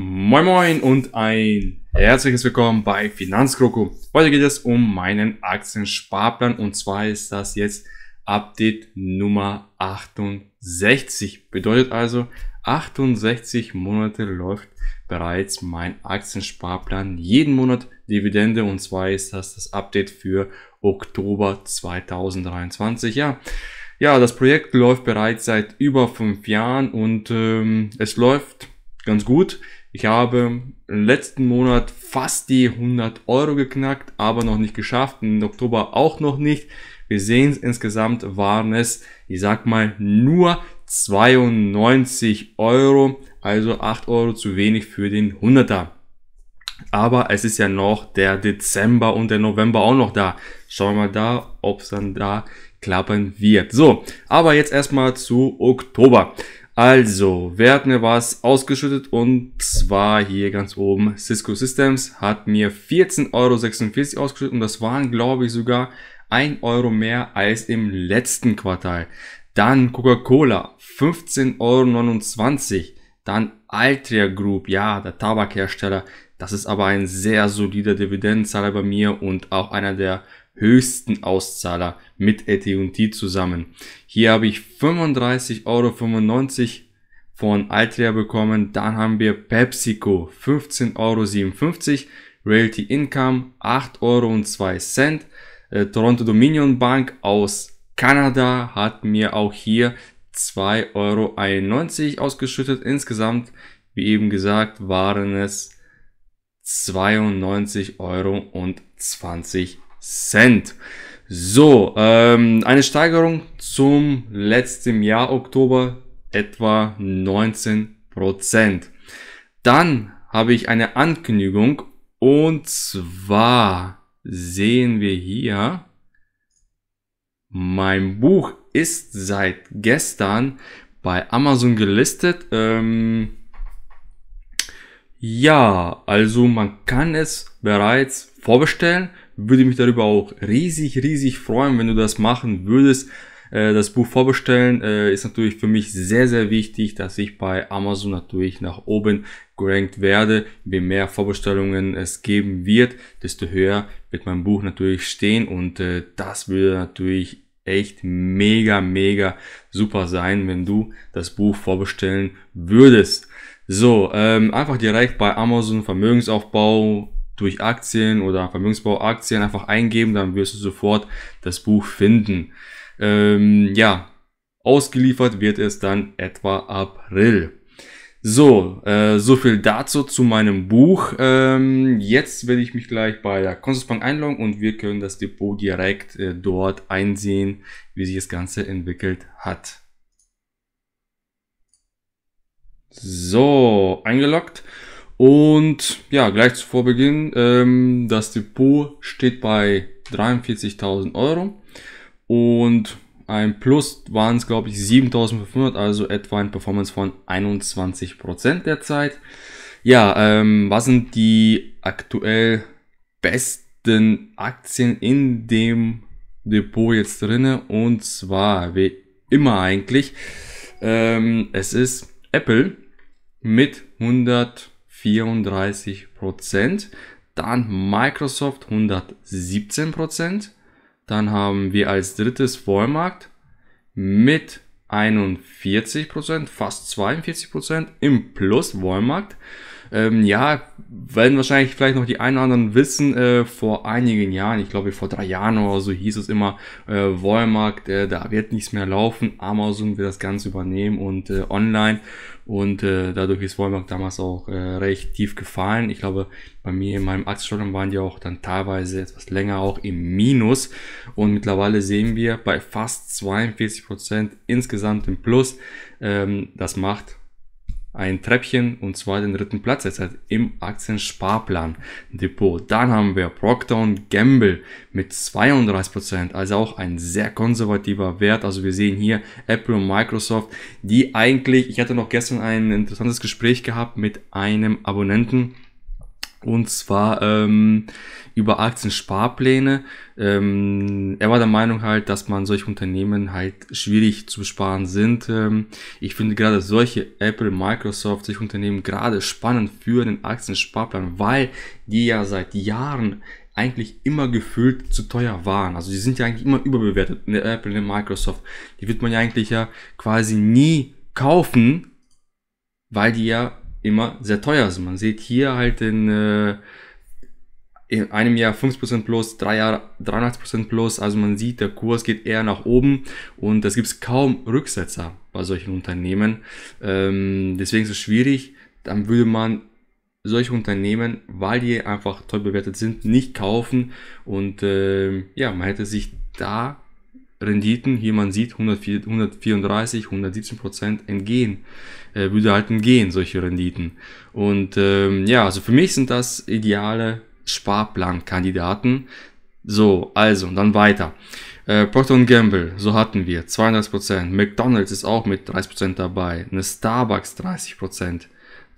Moin Moin und ein herzliches Willkommen bei Finanzkroko. Heute geht es um meinen Aktiensparplan und zwar ist das jetzt Update Nummer 68. Bedeutet also 68 Monate läuft bereits mein Aktiensparplan jeden Monat Dividende und zwar ist das das Update für Oktober 2023. Ja. Ja, das Projekt läuft bereits seit über fünf Jahren und ähm, es läuft ganz gut. Ich habe im letzten Monat fast die 100 Euro geknackt, aber noch nicht geschafft. Im Oktober auch noch nicht. Wir sehen es insgesamt waren es, ich sag mal, nur 92 Euro, also 8 Euro zu wenig für den 100er. Aber es ist ja noch der Dezember und der November auch noch da. Schauen wir mal da, ob es dann da klappen wird. So, aber jetzt erstmal zu Oktober. Also, wer hat mir was ausgeschüttet? Und zwar hier ganz oben, Cisco Systems hat mir 14,46 Euro ausgeschüttet und das waren, glaube ich, sogar 1 Euro mehr als im letzten Quartal. Dann Coca-Cola, 15,29 Euro. Dann Altria Group, ja, der Tabakhersteller. Das ist aber ein sehr solider Dividendenzahler bei mir und auch einer der höchsten Auszahler mit AT&T zusammen. Hier habe ich 35,95 Euro von Altria bekommen. Dann haben wir PepsiCo 15,57 Euro, Realty Income 8,02 Euro. Äh, Toronto Dominion Bank aus Kanada hat mir auch hier 2,91 Euro ausgeschüttet. Insgesamt, wie eben gesagt, waren es 92,20 Euro. Cent. So, ähm, eine Steigerung zum letzten Jahr Oktober etwa 19 Prozent. Dann habe ich eine Ankündigung und zwar sehen wir hier, mein Buch ist seit gestern bei Amazon gelistet. Ähm, ja, also man kann es bereits vorbestellen würde mich darüber auch riesig, riesig freuen, wenn du das machen würdest. Äh, das Buch vorbestellen äh, ist natürlich für mich sehr, sehr wichtig, dass ich bei Amazon natürlich nach oben gerankt werde. Je mehr Vorbestellungen es geben wird, desto höher wird mein Buch natürlich stehen und äh, das würde natürlich echt mega, mega super sein, wenn du das Buch vorbestellen würdest. So, ähm, einfach direkt bei Amazon Vermögensaufbau durch Aktien oder Vermögensbau Aktien einfach eingeben, dann wirst du sofort das Buch finden. Ähm, ja, ausgeliefert wird es dann etwa April. So, äh, so viel dazu zu meinem Buch. Ähm, jetzt werde ich mich gleich bei der Consorsbank einloggen und wir können das Depot direkt äh, dort einsehen, wie sich das Ganze entwickelt hat. So, eingeloggt. Und ja, gleich zuvor Beginn, ähm, das Depot steht bei 43.000 Euro und ein Plus waren es, glaube ich, 7.500, also etwa ein Performance von 21% derzeit. Ja, ähm, was sind die aktuell besten Aktien in dem Depot jetzt drinne? Und zwar, wie immer eigentlich, ähm, es ist Apple mit 100 34%, dann Microsoft 117%, dann haben wir als drittes Vollmarkt mit 41%, fast 42% im Plus Walmart. Ähm, ja, werden wahrscheinlich vielleicht noch die einen oder anderen wissen, äh, vor einigen Jahren, ich glaube vor drei Jahren oder so hieß es immer, äh, Walmart, äh, da wird nichts mehr laufen, Amazon wird das Ganze übernehmen und äh, online. Und äh, dadurch ist Walmart damals auch äh, recht tief gefallen. Ich glaube, bei mir in meinem Aktienstudium waren die auch dann teilweise etwas länger auch im Minus. Und mittlerweile sehen wir bei fast 42% Prozent insgesamt im Plus. Ähm, das macht ein Treppchen und zwar den dritten Platz derzeit im Aktiensparplan Depot. Dann haben wir Procter Gamble mit 32%, also auch ein sehr konservativer Wert. Also wir sehen hier Apple und Microsoft, die eigentlich, ich hatte noch gestern ein interessantes Gespräch gehabt mit einem Abonnenten, und zwar ähm, über Aktiensparpläne. Ähm, er war der Meinung halt, dass man solche Unternehmen halt schwierig zu besparen sind. Ähm, ich finde gerade solche Apple, Microsoft, solche Unternehmen gerade spannend für den Aktiensparplan, weil die ja seit Jahren eigentlich immer gefühlt zu teuer waren. Also die sind ja eigentlich immer überbewertet. Eine Apple, eine Microsoft, die wird man ja eigentlich ja quasi nie kaufen, weil die ja immer sehr teuer sind. Also man sieht hier halt in, äh, in einem Jahr 50% plus, drei Jahre 83% plus. Also man sieht, der Kurs geht eher nach oben und es gibt kaum Rücksetzer bei solchen Unternehmen. Ähm, deswegen ist es schwierig. Dann würde man solche Unternehmen, weil die einfach toll bewertet sind, nicht kaufen. Und äh, ja, man hätte sich da Renditen, hier man sieht 134, 117 Prozent entgehen, äh, würde halt entgehen, solche Renditen. Und ähm, ja, also für mich sind das ideale Sparplankandidaten. So, also, dann weiter. Äh, Procter Gamble, so hatten wir, 32%. McDonald's ist auch mit 30% dabei. Eine Starbucks 30%.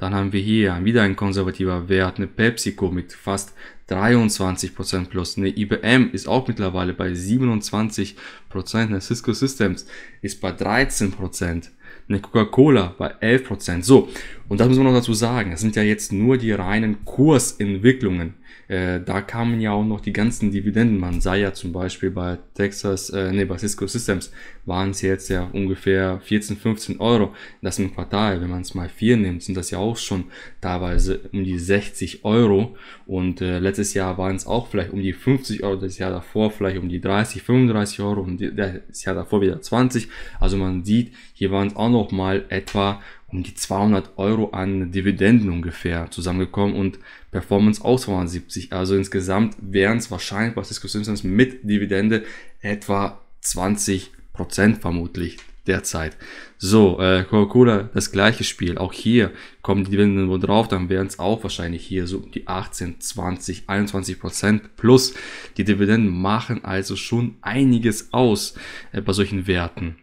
Dann haben wir hier wieder ein konservativer Wert, eine PepsiCo mit fast 23% plus. Eine IBM ist auch mittlerweile bei 27%. Eine Cisco Systems ist bei 13%. Eine Coca-Cola bei 11%. So, und das müssen wir noch dazu sagen. Das sind ja jetzt nur die reinen Kursentwicklungen äh, da kamen ja auch noch die ganzen Dividenden. Man sah ja zum Beispiel bei Texas, äh, nee, bei Cisco Systems waren es jetzt ja ungefähr 14, 15 Euro. Das im Quartal, wenn man es mal vier nimmt, sind das ja auch schon teilweise um die 60 Euro. Und äh, letztes Jahr waren es auch vielleicht um die 50 Euro, das Jahr davor vielleicht um die 30, 35 Euro und das Jahr davor wieder 20. Also man sieht, hier waren es auch noch mal etwa um die 200 Euro an Dividenden ungefähr zusammengekommen und Performance aus 270. Also insgesamt wären es wahrscheinlich bei Cisco Simpsons mit Dividende etwa 20 Prozent vermutlich derzeit. So, äh, Coca-Cola, das gleiche Spiel. Auch hier kommen die Dividenden wohl drauf, dann wären es auch wahrscheinlich hier so die 18, 20, 21 Prozent plus. Die Dividenden machen also schon einiges aus äh, bei solchen Werten.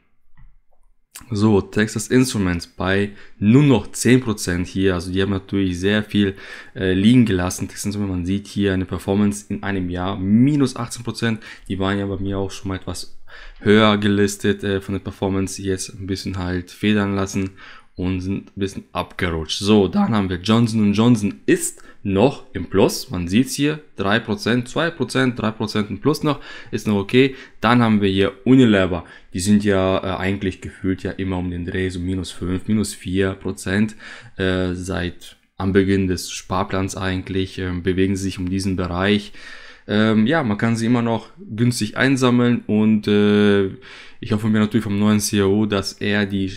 So, Texas Instruments bei nur noch 10% hier. Also die haben natürlich sehr viel äh, liegen gelassen. Texas Instruments, man sieht hier eine Performance in einem Jahr, minus 18%. Die waren ja bei mir auch schon mal etwas höher gelistet äh, von der Performance. Jetzt ein bisschen halt federn lassen und sind ein bisschen abgerutscht. So, dann haben wir Johnson Johnson ist noch im Plus. Man sieht es hier, 3%, 2%, 3% im Plus noch, ist noch okay. Dann haben wir hier Unilever. Die sind ja äh, eigentlich gefühlt ja immer um den Dreh, so minus 5, minus 4% äh, seit am Beginn des Sparplans eigentlich, äh, bewegen sie sich um diesen Bereich. Ähm, ja, man kann sie immer noch günstig einsammeln und äh, ich hoffe mir natürlich vom neuen CEO, dass er die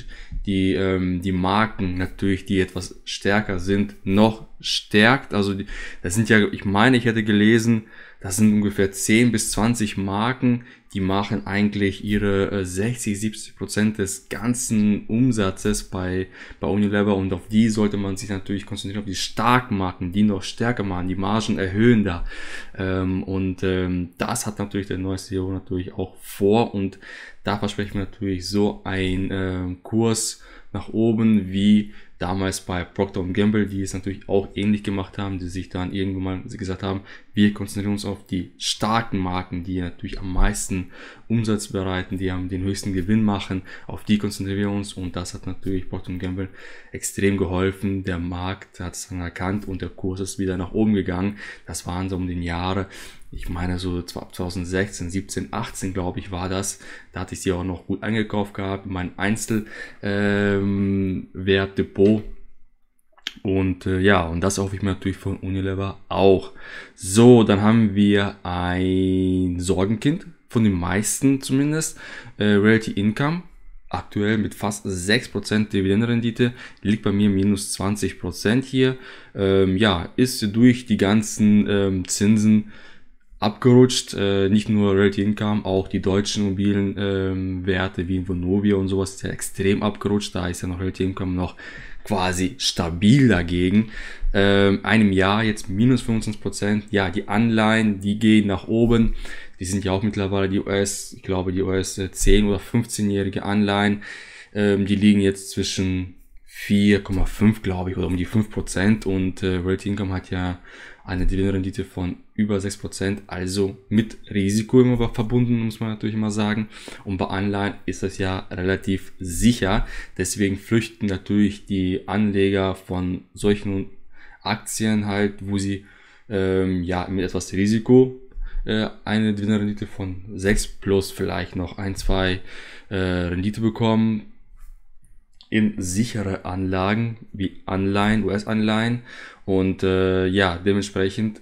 die, ähm, die Marken natürlich, die etwas stärker sind, noch stärkt. Also das sind ja, ich meine, ich hätte gelesen, das sind ungefähr 10 bis 20 Marken, die machen eigentlich ihre 60, äh, 70 Prozent des ganzen Umsatzes bei, bei Unilever und auf die sollte man sich natürlich konzentrieren, auf die starken Marken, die noch stärker machen, die Margen erhöhen da. Ähm, und ähm, das hat natürlich der neue CEO natürlich auch vor und da versprechen wir natürlich so einen äh, Kurs nach oben wie damals bei Procter Gamble, die es natürlich auch ähnlich gemacht haben, die sich dann irgendwann mal gesagt haben, wir konzentrieren uns auf die starken Marken, die natürlich am meisten Umsatz bereiten, die haben den höchsten Gewinn machen, auf die konzentrieren wir uns und das hat natürlich Procter Gamble extrem geholfen. Der Markt hat es dann erkannt und der Kurs ist wieder nach oben gegangen. Das waren so um den Jahre ich meine so 2016, 17, 18 glaube ich war das. Da hatte ich sie auch noch gut eingekauft gehabt, mein Einzelwert Ähm, und äh, ja, und das hoffe ich mir natürlich von Unilever auch. So, dann haben wir ein Sorgenkind, von den meisten zumindest, äh, Realty Income. Aktuell mit fast 6% Dividendenrendite, liegt bei mir minus 20% hier. Ähm, ja, ist durch die ganzen ähm, Zinsen abgerutscht. Äh, nicht nur Reality Income, auch die deutschen mobilen ähm, Werte wie Vonovia und sowas ist ja extrem abgerutscht. Da ist ja noch Reality Income noch quasi stabil dagegen. Ähm, einem Jahr jetzt minus 25 Prozent. Ja, die Anleihen, die gehen nach oben. Die sind ja auch mittlerweile die US, ich glaube, die US 10 äh, oder 15-jährige Anleihen. Ähm, die liegen jetzt zwischen 4,5, glaube ich, oder um die 5 Prozent. Und äh, Realty Income hat ja eine Dividendenrendite von über 6%, also mit Risiko immer verbunden, muss man natürlich immer sagen. Und bei Anleihen ist das ja relativ sicher. Deswegen flüchten natürlich die Anleger von solchen Aktien halt, wo sie ähm, ja mit etwas Risiko äh, eine Dividendenrendite von 6 plus vielleicht noch ein, zwei äh, Rendite bekommen, in sichere Anlagen wie Anleihen, US-Anleihen und äh, ja, dementsprechend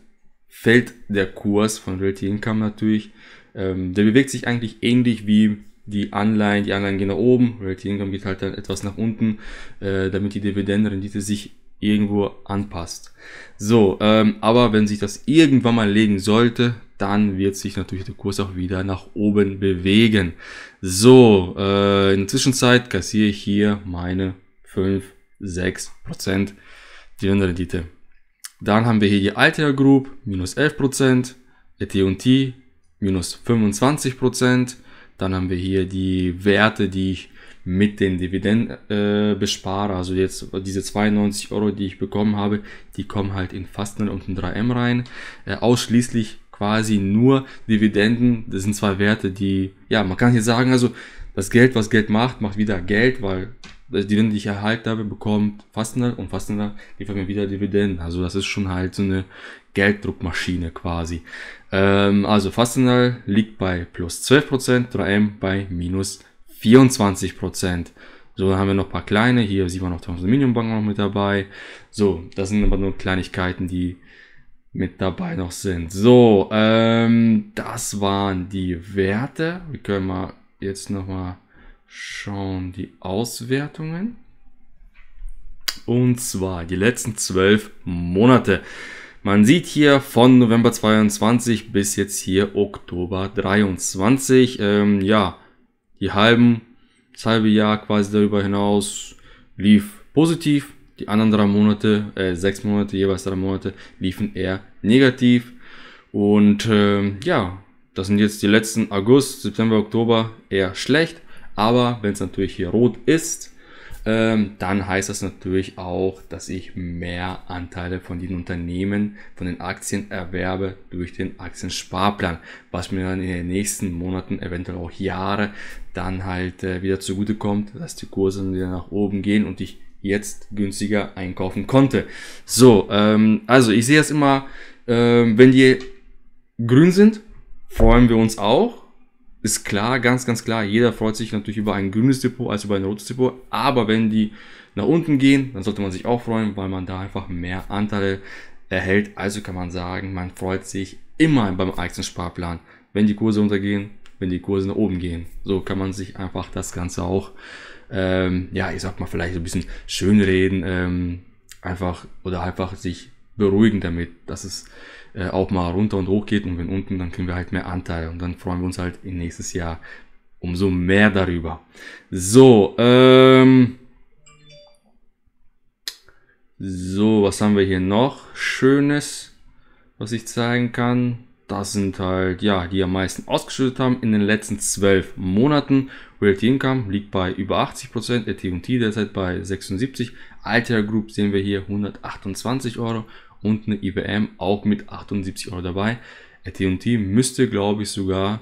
fällt der Kurs von Realty Income natürlich. Ähm, der bewegt sich eigentlich ähnlich wie die Anleihen. Die Anleihen gehen nach oben, Realty Income geht halt dann etwas nach unten, äh, damit die Dividendenrendite sich irgendwo anpasst. So, ähm, aber wenn sich das irgendwann mal legen sollte, dann wird sich natürlich der Kurs auch wieder nach oben bewegen. So, äh, in der Zwischenzeit kassiere ich hier meine 5, 6% Dividendenrendite. Dann haben wir hier die Altair Group, minus 11%, AT&T, minus 25%. Dann haben wir hier die Werte, die ich mit den Dividenden äh, bespare. Also jetzt diese 92 Euro, die ich bekommen habe, die kommen halt in Fastnet und in 3M rein. Äh, ausschließlich quasi nur Dividenden. Das sind zwei Werte, die, ja, man kann hier sagen, also das Geld, was Geld macht, macht wieder Geld, weil die Dividende, die ich erhalten habe, bekommt Fastender und Fastender liefert mir wieder Dividenden. Also das ist schon halt so eine Gelddruckmaschine quasi. Ähm, also Fastender liegt bei plus 12%, 3M bei minus 24%. So, dann haben wir noch ein paar kleine. Hier sieht man noch Thompson Minion Bank noch mit dabei. So, das sind aber nur Kleinigkeiten, die mit dabei noch sind. So, ähm, das waren die Werte. Wir können mal jetzt nochmal schauen die Auswertungen. Und zwar die letzten zwölf Monate. Man sieht hier von November 22 bis jetzt hier Oktober 23. Ähm, ja, die halben, das halbe Jahr quasi darüber hinaus lief positiv. Die anderen drei Monate, äh, sechs Monate, jeweils drei Monate, liefen eher negativ. Und ähm, ja, das sind jetzt die letzten August, September, Oktober eher schlecht. Aber wenn es natürlich hier rot ist, ähm, dann heißt das natürlich auch, dass ich mehr Anteile von den Unternehmen, von den Aktien erwerbe durch den Aktiensparplan, was mir dann in den nächsten Monaten, eventuell auch Jahre, dann halt äh, wieder zugutekommt, dass die Kurse wieder nach oben gehen und ich jetzt günstiger einkaufen konnte. So, ähm, also ich sehe es immer, ähm, wenn die grün sind, freuen wir uns auch ist klar, ganz, ganz klar, jeder freut sich natürlich über ein grünes Depot als über ein rotes Depot. Aber wenn die nach unten gehen, dann sollte man sich auch freuen, weil man da einfach mehr Anteile erhält. Also kann man sagen, man freut sich immer beim Aktiensparplan, wenn die Kurse untergehen, wenn die Kurse nach oben gehen. So kann man sich einfach das Ganze auch, ähm, ja, ich sag mal, vielleicht so ein bisschen schönreden, ähm, einfach oder einfach sich beruhigen damit. dass es äh, auch mal runter und hoch geht und wenn unten, dann kriegen wir halt mehr Anteile und dann freuen wir uns halt in nächstes Jahr umso mehr darüber. So, ähm, so, was haben wir hier noch? Schönes, was ich zeigen kann. Das sind halt, ja, die am meisten ausgeschüttet haben in den letzten zwölf Monaten. Realty Income liegt bei über 80%, AT&T derzeit bei 76. Alter Group sehen wir hier 128 Euro und eine IBM e auch mit 78 Euro dabei. AT&T müsste, glaube ich, sogar,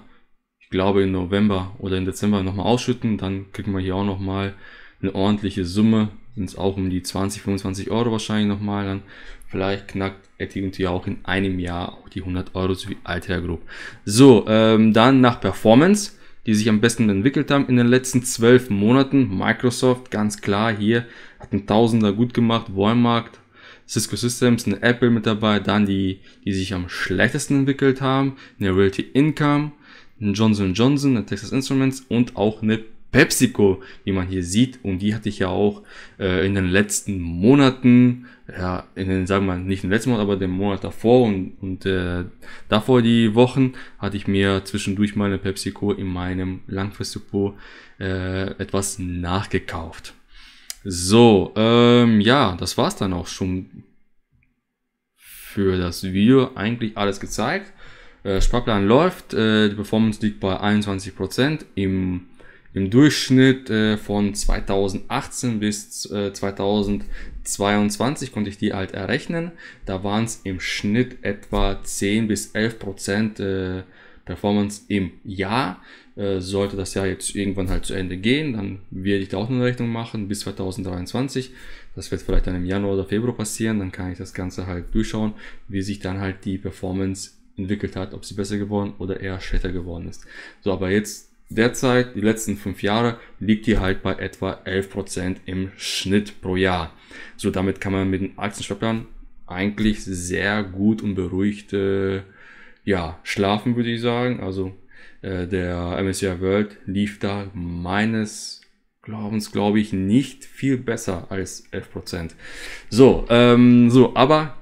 ich glaube, im November oder im Dezember nochmal ausschütten. Dann kriegen wir hier auch nochmal eine ordentliche Summe. Sind es auch um die 20, 25 Euro wahrscheinlich nochmal. Dann vielleicht knackt AT&T auch in einem Jahr auch die 100 Euro, so wie Altair Group. So, ähm, dann nach Performance die sich am besten entwickelt haben in den letzten 12 Monaten. Microsoft, ganz klar hier, hat ein Tausender gut gemacht. Walmart Cisco Systems, eine Apple mit dabei, dann die, die sich am schlechtesten entwickelt haben, eine Realty Income, eine Johnson Johnson, eine Texas Instruments und auch eine PepsiCo, wie man hier sieht. Und die hatte ich ja auch äh, in den letzten Monaten, ja, in den, sagen wir mal, nicht den letzten Monat, aber den Monat davor und, und äh, davor die Wochen, hatte ich mir zwischendurch meine PepsiCo in meinem Langfristdepot äh, etwas nachgekauft. So, ähm, ja, das war's dann auch schon für das Video. Eigentlich alles gezeigt. Äh, Sparplan läuft, äh, die Performance liegt bei 21% im, im Durchschnitt äh, von 2018 bis äh, 2022 konnte ich die halt errechnen. Da waren es im Schnitt etwa 10 bis 11% äh, Performance im Jahr. Äh, sollte das Jahr jetzt irgendwann halt zu Ende gehen, dann werde ich da auch eine Rechnung machen bis 2023. Das wird vielleicht dann im Januar oder Februar passieren. Dann kann ich das Ganze halt durchschauen, wie sich dann halt die Performance entwickelt hat, ob sie besser geworden oder eher schlechter geworden ist. So, aber jetzt derzeit, die letzten fünf Jahre, liegt die halt bei etwa 11% im Schnitt pro Jahr. So, damit kann man mit dem Aktiensparplan eigentlich sehr gut und beruhigt äh, ja, schlafen, würde ich sagen. Also äh, der MSCI World lief da meines Glaubens, glaube ich, nicht viel besser als 11%. So, ähm, so, aber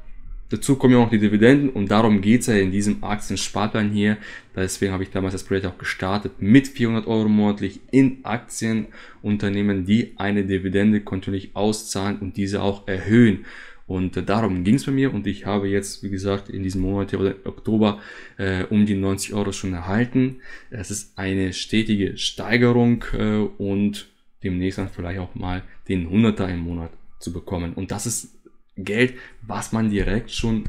dazu kommen ja noch die Dividenden und darum geht es ja in diesem aktien Aktiensparplan hier. Deswegen habe ich damals das Projekt auch gestartet mit 400 Euro monatlich in Aktienunternehmen, die eine Dividende kontinuierlich auszahlen und diese auch erhöhen. Und äh, darum ging es bei mir und ich habe jetzt, wie gesagt, in diesem Monat oder Oktober äh, um die 90 Euro schon erhalten. Es ist eine stetige Steigerung äh, und demnächst dann vielleicht auch mal den 100er im Monat zu bekommen. Und das ist Geld, was man direkt schon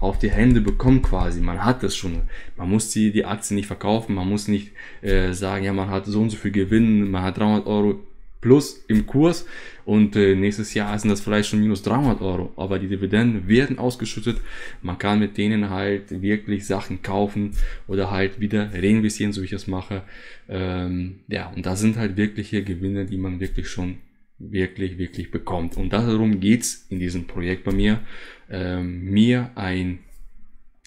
auf die Hände bekommt quasi. Man hat das schon. Man muss die, die Aktie nicht verkaufen, man muss nicht äh, sagen, ja, man hat so und so viel Gewinn, man hat 300 Euro plus im Kurs und äh, nächstes Jahr sind das vielleicht schon minus 300 Euro, aber die Dividenden werden ausgeschüttet. Man kann mit denen halt wirklich Sachen kaufen oder halt wieder reinvestieren, so wie ich das mache. Ähm, ja, und das sind halt wirkliche Gewinne, die man wirklich schon wirklich, wirklich bekommt. Und darum geht es in diesem Projekt bei mir, ähm, mir einen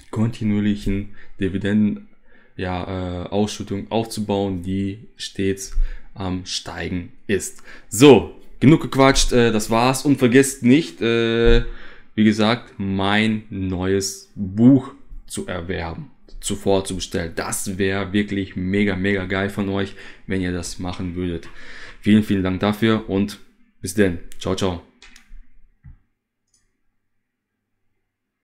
kontinuierlichen Dividenden ja, äh, Ausschüttung aufzubauen, die stets am Steigen ist. So, genug gequatscht, äh, das war's. Und vergesst nicht, äh, wie gesagt, mein neues Buch zu erwerben, zuvor zu bestellen. Das wäre wirklich mega, mega geil von euch, wenn ihr das machen würdet. Vielen, vielen Dank dafür und bis dann. Ciao, ciao.